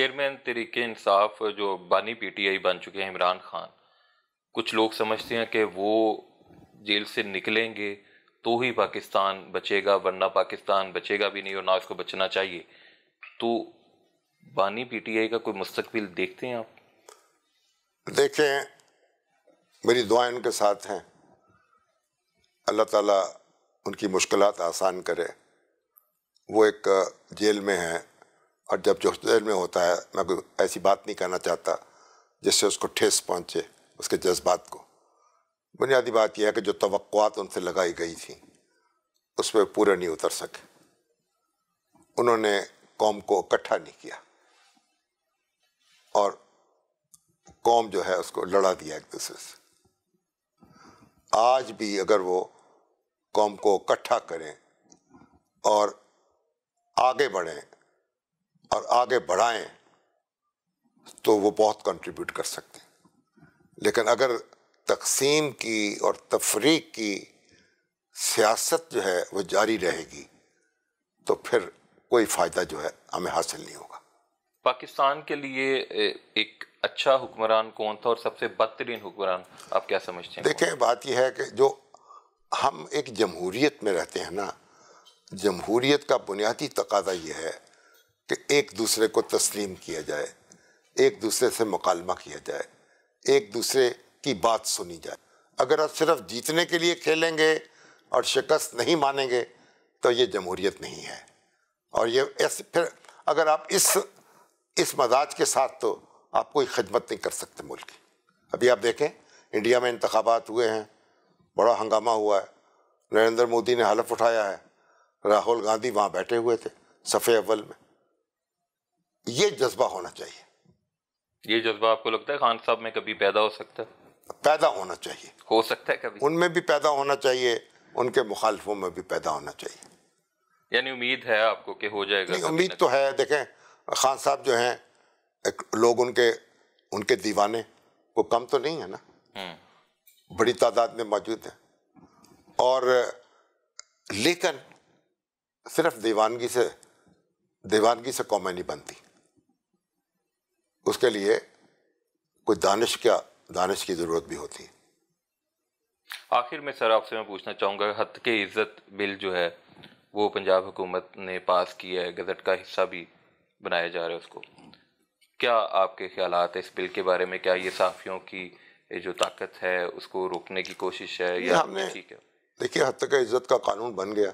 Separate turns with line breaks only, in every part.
Chairman तरीके इंसाफ जो बानी पीटीआई बन चुके हैं इमरान खान कुछ लोग समझते हैं कि वो जेल से निकलेंगे तो ही पाकिस्तान बचेगा वरना पाकिस्तान बचेगा भी नहीं और ना उसको बचना चाहिए तो बानी
पीटीआई का कोई मुस्तबिल देखते हैं आप देखें मेरी दुआएं उनके साथ हैं अल्लाह ताला उनकी मुश्किलात आसान करे वो एक जेल में हैं और जब जो दिल में होता है मैं कोई ऐसी बात नहीं करना चाहता जिससे उसको ठेस पहुँचे उसके जज्बात को बुनियादी बात यह है कि जो तवक़ात उनसे लगाई गई थी उस पर पूरे नहीं उतर सके उन्होंने कौम को इकट्ठा नहीं किया और कौम जो है उसको लड़ा दिया एक दूसरे से आज भी अगर वो कौम को इकट्ठा करें और आगे बढ़ें और आगे बढ़ाएं तो वो बहुत कंट्रीब्यूट कर सकते हैं लेकिन अगर तकसीम की और तफरीक की सियासत जो है वो जारी रहेगी तो फिर कोई फ़ायदा जो है हमें हासिल नहीं होगा
पाकिस्तान के लिए एक अच्छा हुक्मरान कौन था और सबसे बदतरीन हुक्मरान आप क्या समझते हैं देखें
बात यह है कि जो हम एक जमहूरीत में रहते हैं ना जमहूरीत का बुनियादी तकाजा यह है कि एक दूसरे को तस्लीम किया जाए एक दूसरे से मुकालमा किया जाए एक दूसरे की बात सुनी जाए अगर आप सिर्फ जीतने के लिए खेलेंगे और शिकस्त नहीं मानेंगे तो ये जमहूरियत नहीं है और ये ऐसे फिर अगर आप इस इस मजाज के साथ तो आप कोई खदमत नहीं कर सकते मुल्क की अभी आप देखें इंडिया में इंतबात हुए हैं बड़ा हंगामा हुआ है नरेंद्र मोदी ने हलफ उठाया है राहुल गांधी वहाँ बैठे हुए थे सफ़े अव्वल में ये जज्बा होना चाहिए
ये जज्बा आपको लगता है खान साहब में कभी पैदा हो सकता है पैदा होना चाहिए हो सकता है
कभी उनमें भी पैदा होना चाहिए उनके मुखालफों में भी पैदा होना चाहिए
यानी उम्मीद है आपको कि हो जाएगा उम्मीद तो
है देखें खान साहब जो हैं लोग उनके उनके दीवाने को कम तो नहीं है ना हम्म। बड़ी तादाद में मौजूद हैं और लेकिन सिर्फ दीवानगी से दीवानगी से कौमें नहीं बनती उसके लिए कोई दानिश क्या दानिश की ज़रूरत भी होती है
आखिर में सर आपसे मैं पूछना चाहूँगा हत के इज़्ज़त बिल जो है वो पंजाब हुकूमत ने पास किया है गजट का हिस्सा भी बनाया जा रहा है उसको क्या आपके ख्याल है इस बिल के बारे में क्या ये साफियों की जो ताकत है
उसको रोकने की कोशिश है या हमने ठीक है देखिए हत के इज़्ज़त का कानून बन गया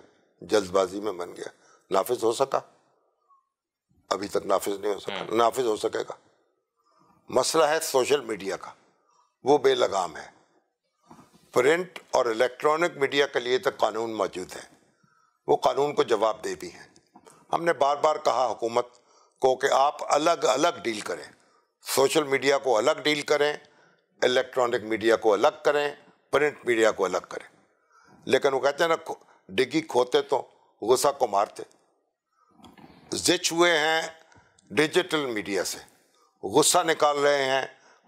जल्दबाजी में बन गया नाफिज हो सका अभी तक नाफिज नहीं हो सका हम्म। नाफिज हो सकेगा मसला है सोशल मीडिया का वो बेलगाम है प्रिंट और इलेक्ट्रॉनिक मीडिया के लिए तो कानून मौजूद है वो कानून को जवाब दे भी हैं हमने बार बार कहा हुकूमत को कि आप अलग अलग डील करें सोशल मीडिया को अलग डील करें इलेक्ट्रॉनिक मीडिया को अलग करें प्रिंट मीडिया को अलग करें लेकिन वो कहते हैं ना डिग्गी खोते तो गुस्सा को मारते जिच हुए हैं डिजिटल मीडिया से गुस्सा निकाल रहे हैं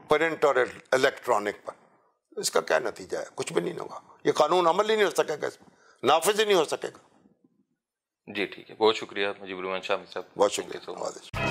प्रिंट और इलेक्ट्रॉनिक पर इसका क्या नतीजा है कुछ भी नहीं होगा ये कानून अमल ही नहीं हो सकेगा इसमें नाफिज ही नहीं हो सकेगा
जी ठीक है बहुत शुक्रिया मुजीबुरमान शाह साहब बहुत शुक्रिया